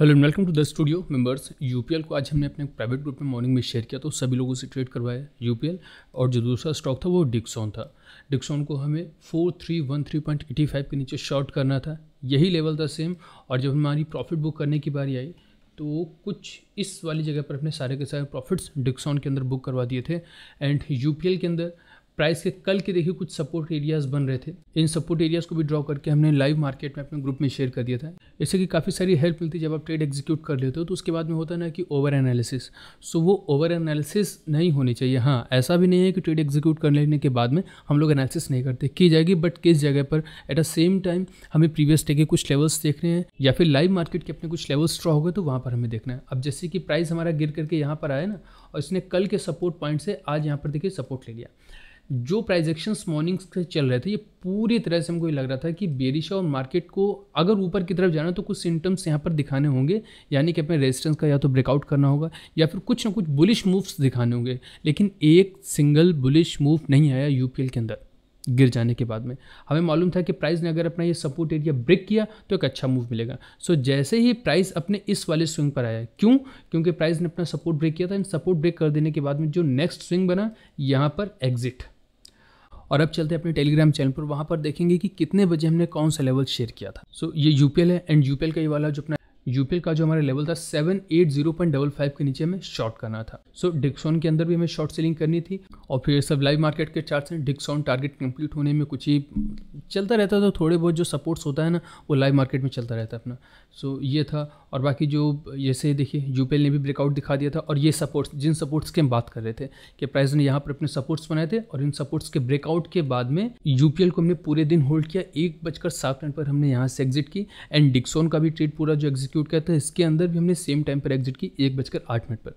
Hello and welcome to the studio members UPL को आज हमने अपने प्राइवेट ग्रुप में मॉर्निंग में शेयर किया तो सभी लोगों से ट्रेड करवाया यूपीएल और जो दूसरा स्टॉक था वो डिक्सॉन था डिक्सॉन को हमें four three one three point eighty five के नीचे शॉर्ट करना था यही लेवल था सेम और जब हमारी प्रॉफिट बुक करने की बारी आई तो कुछ इस वाली जगह पर अपने सारे के सारे प्रॉफिट्स डिक्सॉन के अंदर बुक करवा दिए थे एंड एल के अंदर प्राइस के कल के देखिए कुछ सपोर्ट एरियाज बन रहे थे इन सपोर्ट एरियाज को भी ड्रॉ करके हमने लाइव मार्केट में अपने ग्रुप में शेयर कर दिया था इससे कि काफ़ी सारी हेल्प मिलती है जब आप ट्रेड एग्जीक्यूट कर लेते हो तो उसके बाद में होता ना कि ओवर एनालिसिस सो वो ओवर एनालिसिस नहीं होनी चाहिए हाँ ऐसा भी नहीं है कि ट्रेड एग्जीक्यूट कर लेने के बाद में हम लोग एनालिसिस नहीं करते की जाएगी बट किस जगह पर एट द सेम टाइम हमें प्रीवियस डे के कुछ लेवल्स देखने हैं या फिर लाइव मार्केट के अपने कुछ लेवल्स ड्रॉ हो गए तो वहाँ पर हमें देखना है अब जैसे कि प्राइस हमारा गिर करके यहाँ पर आया ना और इसने कल के सपोर्ट पॉइंट से आज यहाँ पर देखिए सपोर्ट ले लिया जो प्राइजेक्शंस मॉर्निंग से चल रहे थे ये पूरी तरह से हमको ये लग रहा था कि बेरिशा और मार्केट को अगर ऊपर की तरफ जाना तो कुछ सिम्टम्स यहाँ पर दिखाने होंगे यानी कि अपने रेजिस्टेंस का या तो ब्रेकआउट करना होगा या फिर कुछ ना कुछ बुलिश मूव्स दिखाने होंगे लेकिन एक सिंगल बुलिश मूव नहीं आया यू के अंदर गिर जाने के बाद में हमें मालूम था कि प्राइस ने अगर अपना ये सपोर्ट एरिया ब्रेक किया तो एक अच्छा मूव मिलेगा सो so, जैसे ही प्राइस अपने इस वाले स्विंग पर आया क्यों क्योंकि प्राइस ने अपना सपोर्ट ब्रेक किया था एंड सपोर्ट ब्रेक कर देने के बाद में जो नेक्स्ट स्विंग बना यहाँ पर एग्जिट और अब चलते हैं अपने टेलीग्राम चैनल पर वहाँ पर देखेंगे कि कितने बजे हमने कौन सा लेवल शेयर किया था सो so, ये यूपीएल है एंड यूपीएल का ये वाला जो अपना यूपीए का जो हमारा लेवल था seven eight zero point double five के नीचे हमें शॉर्ट करना था सो so, डिक्सॉन के अंदर भी हमें शॉर्ट सेलिंग करनी थी और फिर सब लाइव मार्केट के चार्ट हैं डिक्सॉन टारगेट कंप्लीट होने में कुछ ही चलता रहता था थोड़े बहुत जो सपोर्ट्स होता है ना वो लाइव मार्केट में चलता रहता है अपना सो so, ये था और बाकी जो जैसे देखिए यूपीएल ने भी ब्रेकआउट दिखा दिया था और ये सपोर्ट्स जिन सपोर्ट्स की हम बात कर रहे थे कि प्राइस ने यहाँ पर अपने सपोर्ट्स बनाए थे और इन सपोर्ट्स के ब्रेकआउट के बाद में यूपीएल को हमने पूरे दिन होल्ड किया एक बजकर सात मिनट पर हमने यहाँ से एग्जिट की एंड डिक्सॉन का भी ट्रेड पूरा जो एग्जिट एग्जीक्यूट किया था इसके अंदर भी हमने सेम टाइम पर एग्जिट की एक बजकर आठ मिनट पर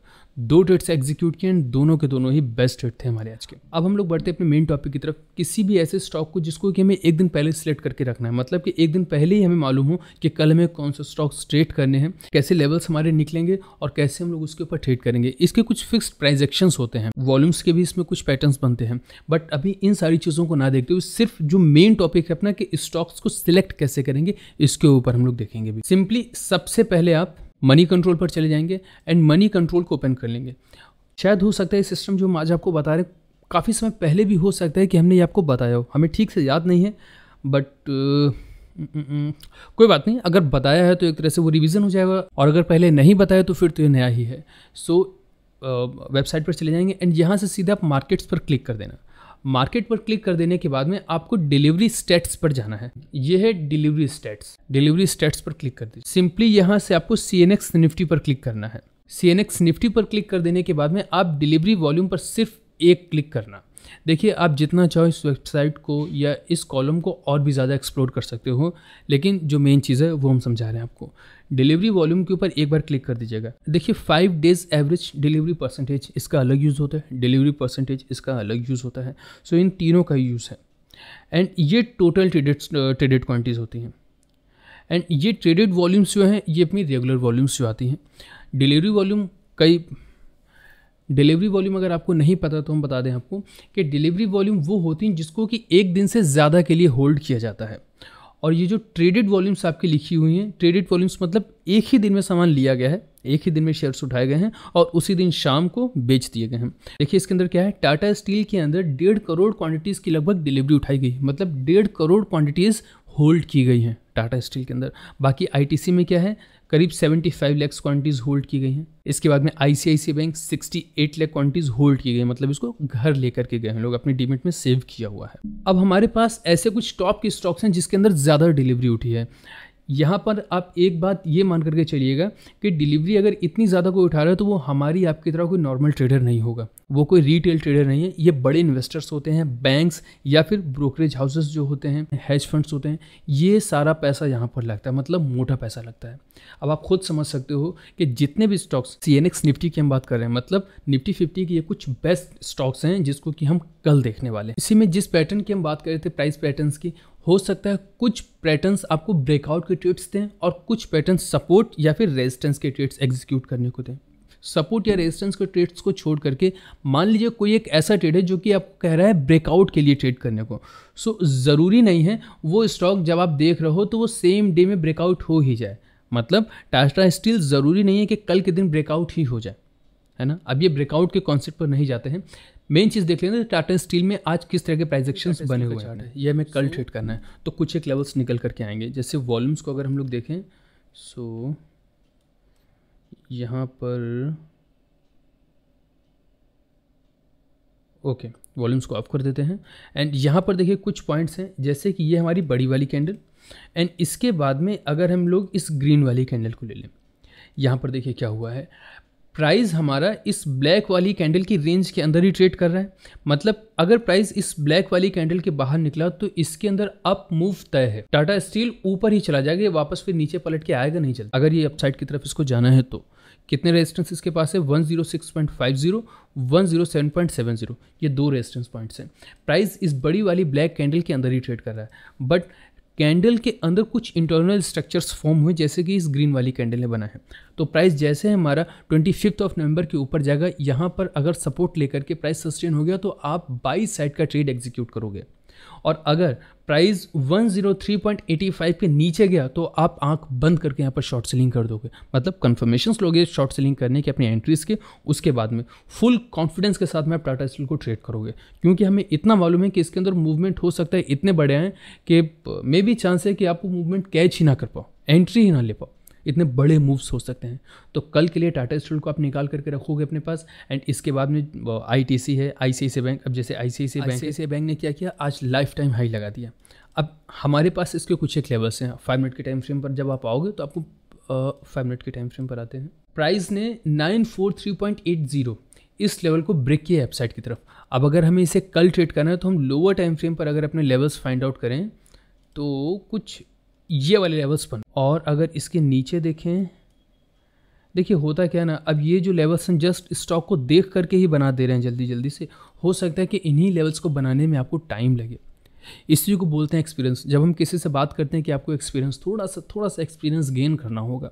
दो ट्रेड्स एग्जीक्यूट किए एंड दोनों के दोनों ही बेस्ट ट्रेड थे हमारे आज के अब हम लोग बढ़ते अपने मेन टॉपिक की तरफ किसी भी ऐसे स्टॉक को जिसको कि हमें एक दिन पहले सिलेक्ट करके रखना है मतलब कि एक दिन पहले ही हमें मालूम हो कि कल हमें कौन सा स्टॉक ट्रेड करने हैं कैसे लेवल्स हमारे निकलेंगे और कैसे हम लोग उसके ऊपर ट्रेड करेंगे इसके कुछ फिक्स प्राइजेक्शन होते हैं वॉल्यूम्स के भी इसमें कुछ पैटर्न बनते हैं बट अभी इन सारी चीज़ों को ना देखते हुए सिर्फ जो मेन टॉपिक है अपना कि स्टॉक्स को सिलेक्ट कैसे करेंगे इसके ऊपर हम लोग देखेंगे भी सिंपली सब सबसे पहले आप मनी कंट्रोल पर चले जाएंगे एंड मनी कंट्रोल को ओपन कर लेंगे शायद हो सकता है सिस्टम जो हम आज आपको बता रहे काफ़ी समय पहले भी हो सकता है कि हमने ये आपको बताया हो हमें ठीक से याद नहीं है but uh, mm, mm, mm, कोई बात नहीं अगर बताया है तो एक तरह से वो रिवीजन हो जाएगा और अगर पहले नहीं बताया तो फिर तो ये नया ही है सो so, वेबसाइट uh, पर चले जाएंगे एंड यहाँ से सीधा आप मार्केट्स पर क्लिक कर देना मार्केट पर क्लिक कर देने के बाद में आपको डिलीवरी स्टेट्स पर जाना है ये है डिलीवरी स्टेट्स डिलीवरी स्टेट्स पर क्लिक कर दीजिए सिंपली यहाँ से आपको सी एन एक्स निफ्टी पर क्लिक करना है सी एन एक्स निफ्टी पर क्लिक कर देने के बाद में आप डिलीवरी वॉल्यूम पर सिर्फ एक क्लिक करना देखिए आप जितना चाहो इस वेबसाइट को या इस कॉलम को और भी ज़्यादा एक्सप्लोर कर सकते हो लेकिन जो मेन चीज़ है वो हम समझा रहे हैं आपको डिलीवरी वॉल्यूम के ऊपर एक बार क्लिक कर दीजिएगा देखिए five days average delivery percentage इसका अलग यूज़ होता है डिलीवरी परसेंटेज इसका अलग यूज़ होता है सो so, इन तीनों का यूज़ है एंड ये टोटल ट्रेडेड ट्रेडेड क्वान्टिटीज़ होती हैं एंड ये ट्रेडेड वॉल्यूम्स जो हैं ये अपनी रेगुलर वॉल्यूम्स जो आती हैं डिलीवरी वॉल्यूम कई डिलीवरी वॉल्यूम अगर आपको नहीं पता तो हम बता दें आपको कि डिलीवरी वॉल्यूम वो होती हैं जिसको कि एक दिन से ज़्यादा के लिए होल्ड किया जाता है और ये जो ट्रेडेड वॉल्यूम्स आपकी लिखी हुई हैं ट्रेडेड वॉल्यूम्स मतलब एक ही दिन में सामान लिया गया है एक ही दिन में शेयर्स उठाए गए हैं और उसी दिन शाम को बेच दिए गए हैं देखिए इसके अंदर क्या है टाटा स्टील के अंदर डेढ़ करोड़ क्वांटिटीज़ की लगभग डिलीवरी उठाई गई मतलब डेढ़ करोड़ क्वांटिटीज़ होल्ड की गई हैं टाटा स्टील के अंदर बाकी आईटीसी में क्या है करीब 75 लाख क्वांटिटीज होल्ड की गई हैं इसके बाद में ICICI bank 68 lakh quantities hold की गई मतलब इसको घर लेकर के गए हैं लोग अपने डीमेट में सेव किया हुआ है अब हमारे पास ऐसे कुछ टॉप के स्टॉक्स हैं जिसके अंदर ज़्यादा डिलीवरी उठी है यहाँ पर आप एक बात ये मान करके चलिएगा कि डिलीवरी अगर इतनी ज़्यादा कोई उठा रहा है तो वो हमारी आपकी तरह कोई नॉर्मल ट्रेडर नहीं होगा वो कोई रिटेल ट्रेडर नहीं है ये बड़े इन्वेस्टर्स होते हैं बैंक्स या फिर ब्रोकरेज हाउसेस जो होते हैं हेज फंड्स होते हैं ये सारा पैसा यहाँ पर लगता है मतलब मोटा पैसा लगता है अब आप खुद समझ सकते हो कि जितने भी stocks C N X Nifty की हम बात कर रहे हैं मतलब निफ्टी फिफ्टी के ये कुछ बेस्ट स्टॉक्स हैं जिसको कि हम कल देखने वाले हैं इसी में जिस पैटर्न की हम बात कर रहे थे प्राइस पैटर्न की हो सकता है कुछ पैटर्न्स आपको ब्रेकआउट के ट्रेड्स दें और कुछ पैटर्न सपोर्ट या फिर रेजिस्टेंस के ट्रेड्स एग्जीक्यूट करने को दें सपोर्ट या रेजिस्टेंस के ट्रेड्स को छोड़ करके मान लीजिए कोई एक ऐसा ट्रेड है जो कि आपको कह रहा है ब्रेकआउट के लिए ट्रेड करने को सो ज़रूरी नहीं है वो स्टॉक जब आप देख रहे हो तो वो सेम डे में ब्रेकआउट हो ही जाए मतलब टाटा स्टील ज़रूरी नहीं है कि कल के दिन ब्रेकआउट ही हो जाए है ना अब ये ब्रेकआउट के कॉन्सेप्ट पर नहीं जाते हैं मेन चीज़ देख लेना टाटा स्टील में आज किस तरह के प्राइस एक्शन बने हुए हैं ये हमें कल ट्रेड करना है तो कुछ एक लेवल्स निकल करके आएंगे जैसे वॉल्यूम्स को अगर हम लोग देखें सो यहाँ पर ओके okay, वॉल्यूम्स को ऑफ कर देते हैं एंड यहाँ पर देखिए कुछ पॉइंट्स हैं जैसे कि ये हमारी बड़ी वाली कैंडल एंड इसके बाद में अगर हम लोग इस ग्रीन वाली कैंडल को ले लें यहाँ पर देखिए क्या हुआ है प्राइस हमारा इस ब्लैक वाली कैंडल की रेंज के अंदर ही ट्रेड कर रहा है मतलब अगर प्राइस इस ब्लैक वाली कैंडल के बाहर निकला तो इसके अंदर अप मूव तय है टाटा स्टील ऊपर ही चला जाएगा वापस फिर नीचे पलट के आएगा नहीं चलता अगर ये अपसाइड की तरफ इसको जाना है तो कितने रेजिस्टेंस इसके पास है 106.50, 107.70 ये दो रेजिस्टेंस पॉइंट्स हैं प्राइस इस बड़ी वाली ब्लैक कैंडल के अंदर ही ट्रेड कर रहा है बट कैंडल के अंदर कुछ इंटरनल स्ट्रक्चर्स फॉर्म हुए जैसे कि इस ग्रीन वाली कैंडल ने बना है तो प्राइस जैसे हमारा ट्वेंटी फिफ्थ ऑफ नवंबर के ऊपर जाएगा यहाँ पर अगर सपोर्ट लेकर के प्राइस सस्टेन हो गया तो आप बाई साइड का ट्रेड एग्जीक्यूट करोगे और अगर प्राइस 103.85 के नीचे गया तो आप आंख बंद करके यहाँ पर शॉर्ट सेलिंग कर दोगे मतलब कन्फर्मेशन लोगे शॉर्ट सेलिंग करने के अपनी एंट्रीज के उसके बाद में फुल कॉन्फिडेंस के साथ में आप टाटा स्टील को ट्रेड करोगे क्योंकि हमें इतना मालूम है कि इसके अंदर मूवमेंट हो सकता है इतने बड़े हैं कि मे बी चांस है कि आप वो मूवमेंट कैच ही ना कर पाओ एंट्री ही ना ले पाओ इतने बड़े मूव्स हो सकते हैं तो कल के लिए टाटा स्टील को आप निकाल करके रखोगे अपने पास एंड इसके बाद में आई है आई बैंक अब जैसे आई सी बैंक आई बैंक ने क्या किया आज लाइफ टाइम हाई लगा दिया अब हमारे पास इसके कुछ एक लेवल्स हैं फाइव मिनट के टाइम फ्रेम पर जब आप आओगे तो आपको फाइव मिनट के टाइम फ्रेम पर आते हैं प्राइस ने nine four three point eight zero इस लेवल को ब्रेक किया वेबसाइट की तरफ अब अगर हमें इसे कल ट्रेड करना है तो हम लोअर टाइम फ्रेम पर अगर अपने लेवल्स फाइंड आउट करें तो कुछ ये वाले लेवल्स पर और अगर इसके नीचे देखें देखिए होता क्या है ना अब ये जो लेवल्स हम जस्ट स्टॉक को देख करके ही बना दे रहे हैं जल्दी जल्दी से हो सकता है कि इन्हीं लेवल्स को बनाने में आपको टाइम लगे इसी को बोलते हैं एक्सपीरियंस जब हम किसी से बात करते हैं कि आपको एक्सपीरियंस थोड़ा सा थोड़ा सा एक्सपीरियंस गेन करना होगा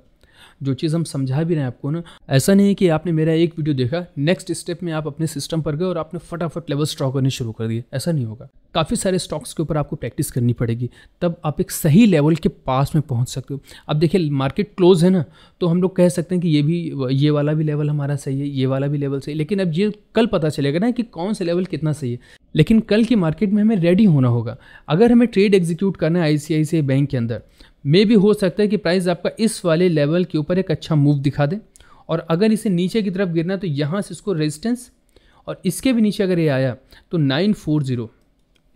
जो चीज़ हम समझा भी रहे हैं आपको ना ऐसा नहीं है कि आपने मेरा एक वीडियो देखा नेक्स्ट स्टेप में आप अपने सिस्टम पर गए और आपने फटाफट लेवल ड्रॉ करने शुरू कर दिए ऐसा नहीं होगा काफ़ी सारे स्टॉक्स के ऊपर आपको प्रैक्टिस करनी पड़ेगी तब आप एक सही लेवल के पास में पहुंच सकते हो अब देखिए मार्केट क्लोज है ना तो हम लोग कह सकते हैं कि ये भी ये वाला भी लेवल हमारा सही है ये वाला भी लेवल सही है लेकिन अब ये कल पता चलेगा ना कि कौन सा लेवल कितना सही है लेकिन कल की मार्केट में हमें रेडी होना होगा अगर हमें ट्रेड एग्जीक्यूट करना है आई बैंक के अंदर मे भी हो सकता है कि प्राइस आपका इस वाले लेवल के ऊपर एक अच्छा मूव दिखा दे और अगर इसे नीचे की तरफ गिरना तो यहाँ से इसको रेजिस्टेंस और इसके भी नीचे अगर ये आया तो नाइन फोर जीरो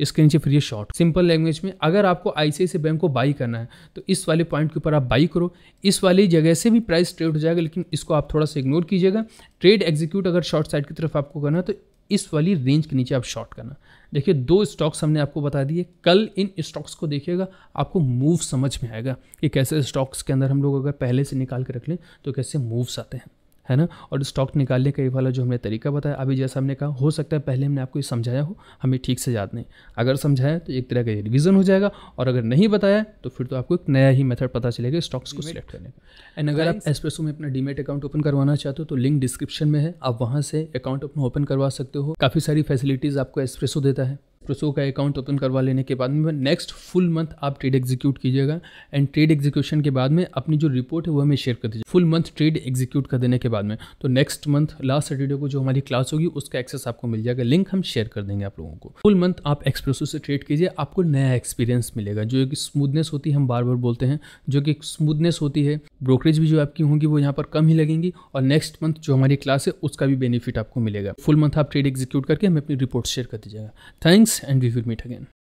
इसके नीचे फिर ये शॉर्ट सिंपल लैंग्वेज में अगर आपको आई बैंक को बाई करना है तो इस वाले पॉइंट के ऊपर आप बाई करो इस वाली जगह से भी प्राइस ट्रेड हो जाएगा लेकिन इसको आप थोड़ा सा इग्नोर कीजिएगा ट्रेड एग्जीक्यूट अगर शॉर्ट साइड की तरफ आपको करना है तो इस वाली रेंज के नीचे आप शॉर्ट करना देखिए दो स्टॉक्स हमने आपको बता दिए कल इन स्टॉक्स को देखिएगा आपको मूव समझ में आएगा कि कैसे स्टॉक्स के अंदर हम लोग अगर पहले से निकाल के रख लें तो कैसे मूव्स आते हैं है ना और स्टॉक निकालने का ये वाला जो हमने तरीका बताया अभी जैसा हमने कहा हो सकता है पहले हमने आपको ये समझाया हो हमें ठीक से याद नहीं अगर समझाया तो एक तरह का ये रिविज़न हो जाएगा और अगर नहीं बताया तो फिर तो आपको एक नया ही मेथड पता चलेगा स्टॉक्स को सिलेक्ट करने का एंड अगर आप एसप्रेसो में अपना डीमेट अकाउंट ओपन करवाना चाहते हो तो लिंक डिस्क्रिप्शन में है आप वहाँ से अकाउंट अपना ओपन करवा सकते हो काफ़ी सारी फैसिलिटीज़ आपको एसप्रेसो देता है प्रोसो का अकाउंट ओपन करवा लेने के बाद में नेक्स्ट फुल मंथ आप ट्रेड एग्जीक्यूट कीजिएगा एंड ट्रेड एग्जीक्यूशन के बाद में अपनी जो रिपोर्ट है वो हमें शेयर कर दीजिए फुल मंथ ट्रेड एग्जीक्यूट कर देने के बाद में तो नेक्स्ट मंथ लास्ट सैटरडे को जो हमारी क्लास होगी उसका एक्सेस आपको मिल जाएगा लिंक हम शेयर कर देंगे आप लोगों को फुल मंथ आप एक्सप्रेसो से ट्रेड कीजिए आपको नया एक्सपीरियंस मिलेगा जो कि स्मूदनेस होती है हम बार बार बोलते हैं जो कि स्मूदनेस होती है ब्रोकरेज भी जो आपकी होंगी वो यहाँ पर कम ही लगेंगी और नेक्स्ट मंथ जो हमारी क्लास है उसका भी बेनिफिट आपको मिलेगा फुल मंथ आप ट्रेड एग्जीक्यूट करके हमें अपनी रिपोर्ट शेयर कर दीजिएगा thanks and we will meet again.